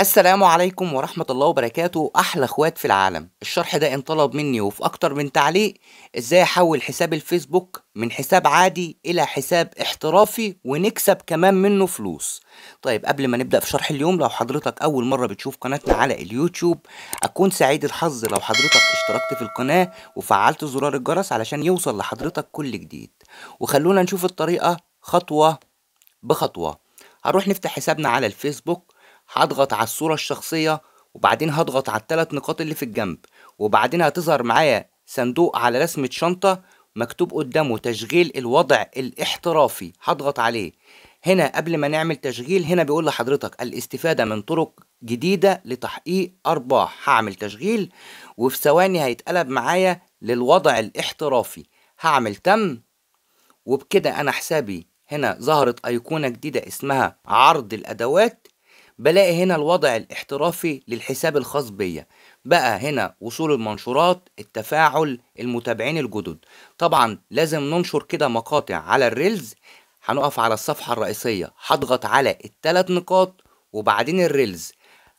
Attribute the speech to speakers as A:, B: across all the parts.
A: السلام عليكم ورحمة الله وبركاته أحلى اخوات في العالم الشرح ده انطلب مني وفي أكتر من تعليق إزاي أحول حساب الفيسبوك من حساب عادي إلى حساب احترافي ونكسب كمان منه فلوس طيب قبل ما نبدأ في شرح اليوم لو حضرتك أول مرة بتشوف قناتنا على اليوتيوب أكون سعيد الحظ لو حضرتك اشتركت في القناة وفعلت زرار الجرس علشان يوصل لحضرتك كل جديد وخلونا نشوف الطريقة خطوة بخطوة هنروح نفتح حسابنا على الفيسبوك هضغط على الصورة الشخصية وبعدين هضغط على الثلاث نقاط اللي في الجنب وبعدين هتظهر معايا صندوق على رسمة شنطة مكتوب قدامه تشغيل الوضع الاحترافي هضغط عليه هنا قبل ما نعمل تشغيل هنا بيقول لحضرتك الاستفادة من طرق جديدة لتحقيق أرباح هعمل تشغيل وفي ثواني هيتقلب معايا للوضع الاحترافي هعمل تم وبكده أنا حسابي هنا ظهرت أيقونة جديدة اسمها عرض الأدوات بلاقي هنا الوضع الاحترافي للحساب الخاص بيا بقى هنا وصول المنشورات التفاعل المتابعين الجدد طبعا لازم ننشر كده مقاطع على الريلز هنقف على الصفحة الرئيسية هضغط على التلات نقاط وبعدين الريلز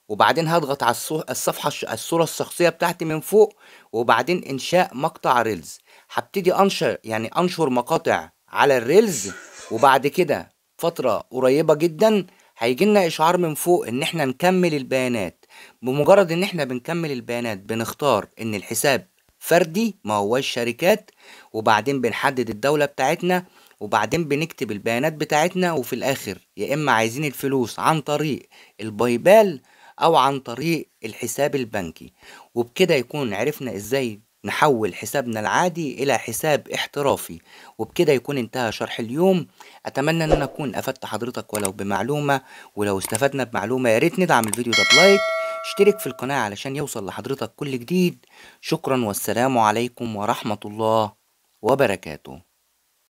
A: وبعدين هضغط على الصفحة الصورة الشخصية بتاعتي من فوق وبعدين إنشاء مقطع ريلز هبتدي أنشر يعني أنشر مقاطع على الريلز وبعد كده فترة قريبة جدا هيجي لنا اشعار من فوق ان احنا نكمل البيانات بمجرد ان احنا بنكمل البيانات بنختار ان الحساب فردي ما هوش شركات وبعدين بنحدد الدولة بتاعتنا وبعدين بنكتب البيانات بتاعتنا وفي الاخر يا اما عايزين الفلوس عن طريق البايبال او عن طريق الحساب البنكي وبكده يكون عرفنا ازاي نحول حسابنا العادي إلى حساب احترافي وبكده يكون انتهى شرح اليوم أتمنى أن أكون أفدت حضرتك ولو بمعلومة ولو استفدنا بمعلومة يا ريت ندعم الفيديو ده بلايك اشترك في القناة علشان يوصل لحضرتك كل جديد شكرا والسلام عليكم ورحمة الله وبركاته